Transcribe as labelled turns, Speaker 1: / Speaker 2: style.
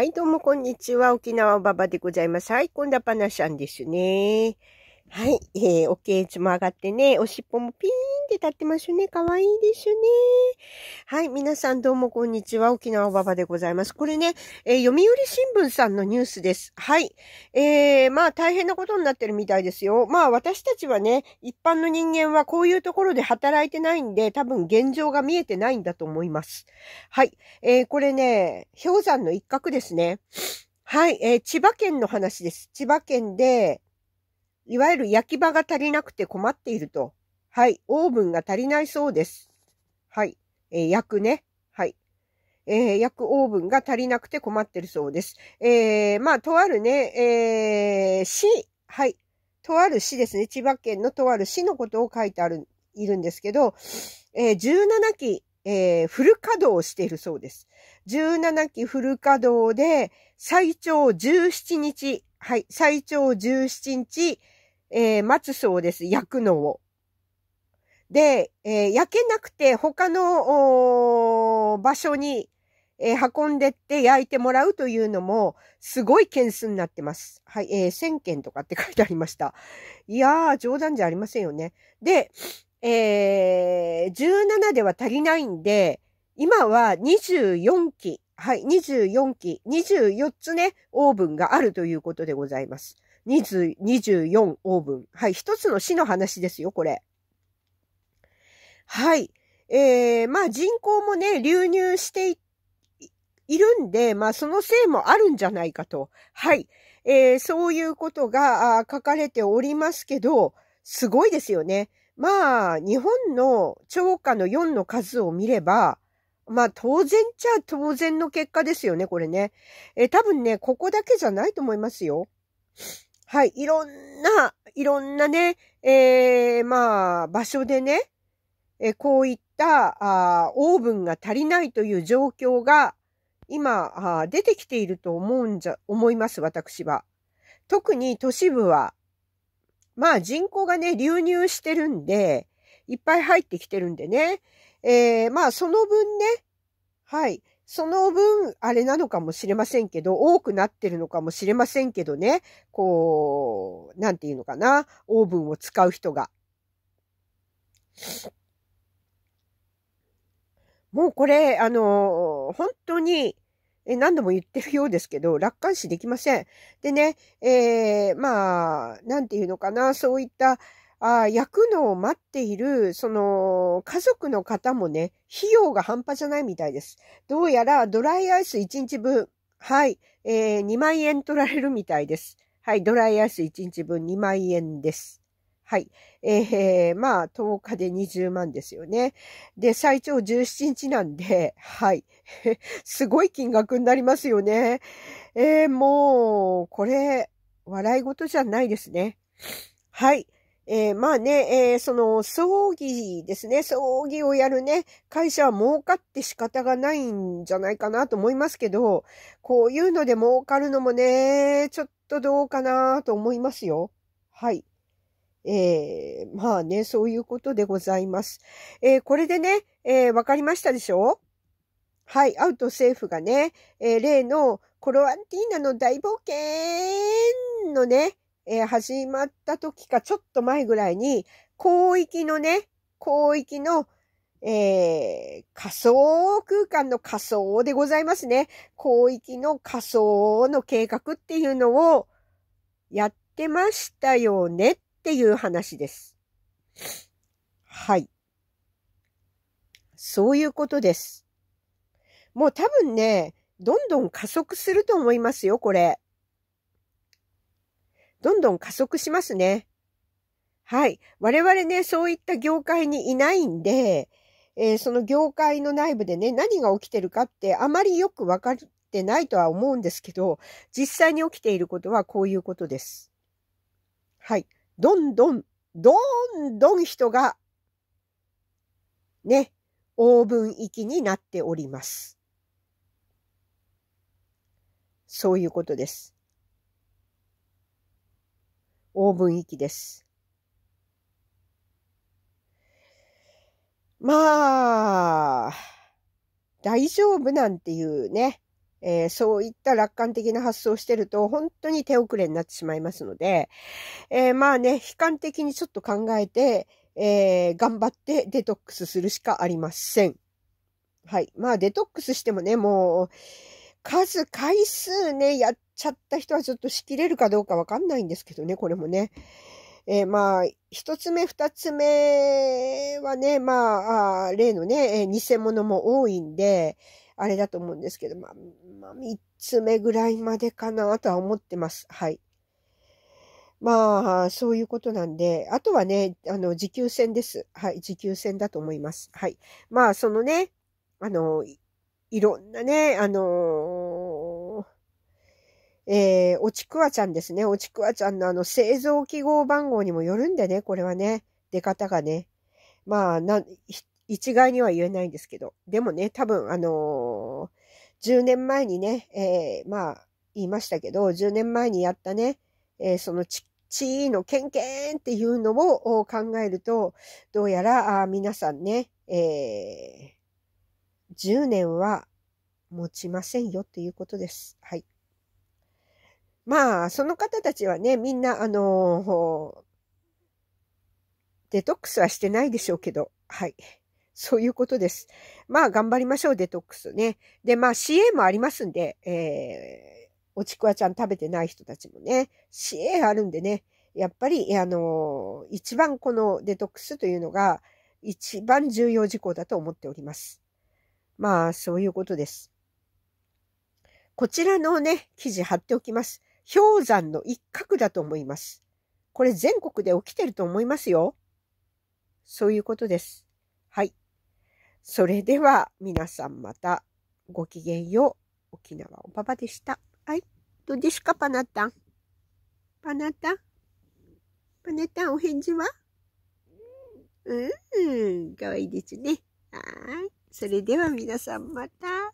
Speaker 1: はい、どうもこんにちは。沖縄ばばでございます。はい、こんなパナシャンですね。はい。えー、おけいも上がってね、おしっもピーンって立ってますね。かわいいですね。はい。皆さんどうもこんにちは。沖縄ばばでございます。これね、えー、読売新聞さんのニュースです。はい。えー、まあ大変なことになってるみたいですよ。まあ私たちはね、一般の人間はこういうところで働いてないんで、多分現状が見えてないんだと思います。はい。えー、これね、氷山の一角ですね。はい。えー、千葉県の話です。千葉県で、いわゆる焼き場が足りなくて困っていると。はい。オーブンが足りないそうです。はい。えー、焼くね。はい。えー、焼くオーブンが足りなくて困ってるそうです。えー、まあ、とあるね、えー、市、はい。とある市ですね。千葉県のとある市のことを書いてある、いるんですけど、えー、17期、えー、フル稼働しているそうです。17期フル稼働で、最長17日、はい、最長17日、えー、待つそうです。焼くのを。で、えー、焼けなくて他の場所に、えー、運んでって焼いてもらうというのも、すごい件数になってます。はい、えー、1000件とかって書いてありました。いやー、冗談じゃありませんよね。で、えー、17では足りないんで、今は24機、はい、24機、24つね、オーブンがあるということでございます。20 24オーブン。はい。一つの市の話ですよ、これ。はい。えー、まあ人口もね、流入しているんで、まあそのせいもあるんじゃないかと。はい。えー、そういうことが書かれておりますけど、すごいですよね。まあ、日本の超過の4の数を見れば、まあ当然ちゃ当然の結果ですよね、これね。えー、多分ね、ここだけじゃないと思いますよ。はい、いろんな、いろんなね、えー、まあ、場所でね、えこういったあオーブンが足りないという状況が今あ出てきていると思うんじゃ、思います、私は。特に都市部は、まあ人口がね、流入してるんで、いっぱい入ってきてるんでね。えー、まあその分ね、はい。その分、あれなのかもしれませんけど、多くなってるのかもしれませんけどね、こう、なんていうのかな、オーブンを使う人が。もうこれ、あの、本当に、え何度も言ってるようですけど、楽観視できません。でね、えー、まあ、なんていうのかな、そういった、あ焼くのを待っている、その、家族の方もね、費用が半端じゃないみたいです。どうやらドライアイス1日分、はい、えー、2万円取られるみたいです。はい、ドライアイス1日分2万円です。はい。えー、まあ、10日で20万ですよね。で、最長17日なんで、はい。すごい金額になりますよね。えー、もう、これ、笑い事じゃないですね。はい。えー、まあね、えー、その、葬儀ですね、葬儀をやるね、会社は儲かって仕方がないんじゃないかなと思いますけど、こういうので儲かるのもね、ちょっとどうかなと思いますよ。はい。えー、まあね、そういうことでございます。えー、これでね、えー、わかりましたでしょはい、アウト政府がね、えー、例のコロアンティーナの大冒険のね、えー、始まった時かちょっと前ぐらいに、広域のね、広域の、えー、仮想空間の仮想でございますね。広域の仮想の計画っていうのをやってましたよねっていう話です。はい。そういうことです。もう多分ね、どんどん加速すると思いますよ、これ。どんどん加速しますね。はい。我々ね、そういった業界にいないんで、えー、その業界の内部でね、何が起きてるかってあまりよくわかってないとは思うんですけど、実際に起きていることはこういうことです。はい。どんどん、どんどん人が、ね、オーブン行きになっております。そういうことです。当分域です。まあ、大丈夫なんていうね、えー、そういった楽観的な発想をしてると本当に手遅れになってしまいますので、えー、まあね、悲観的にちょっと考えて、えー、頑張ってデトックスするしかありません。はい。まあデトックスしてもね、もう、数回数ね、やっちゃった人はちょっと仕切れるかどうかわかんないんですけどね、これもね。えー、まあ、一つ目、二つ目はね、まあ、あ例のね、えー、偽物も多いんで、あれだと思うんですけど、まあ、まあ、三つ目ぐらいまでかなとは思ってます。はい。まあ、そういうことなんで、あとはね、あの、持久戦です。はい、持久戦だと思います。はい。まあ、そのね、あの、いろんなね、あのえー、おちくわちゃんですね。おちくわちゃんのあの製造記号番号にもよるんでね、これはね、出方がね。まあ、な、一概には言えないんですけど。でもね、多分、あのー、10年前にね、えー、まあ、言いましたけど、10年前にやったね、えー、そのち、地位のケンケンっていうのを考えると、どうやら、あ皆さんね、えー、10年は持ちませんよっていうことです。はい。まあ、その方たちはね、みんな、あのデトックスはしてないでしょうけど、はい。そういうことです。まあ、頑張りましょう、デトックスね。で、まあ、CA もありますんで、えー、おちくわちゃん食べてない人たちもね、CA あるんでね、やっぱり、あの一番このデトックスというのが、一番重要事項だと思っております。まあ、そういうことです。こちらのね、記事貼っておきます。氷山の一角だと思います。これ全国で起きてると思いますよ。そういうことです。はい。それでは皆さんまたごきげんよう。沖縄おばばでした。はい。どうですか、パナタン。パナタン。パナタン、お返事はうーん、かわいいですね。はい。それでは皆さんまた。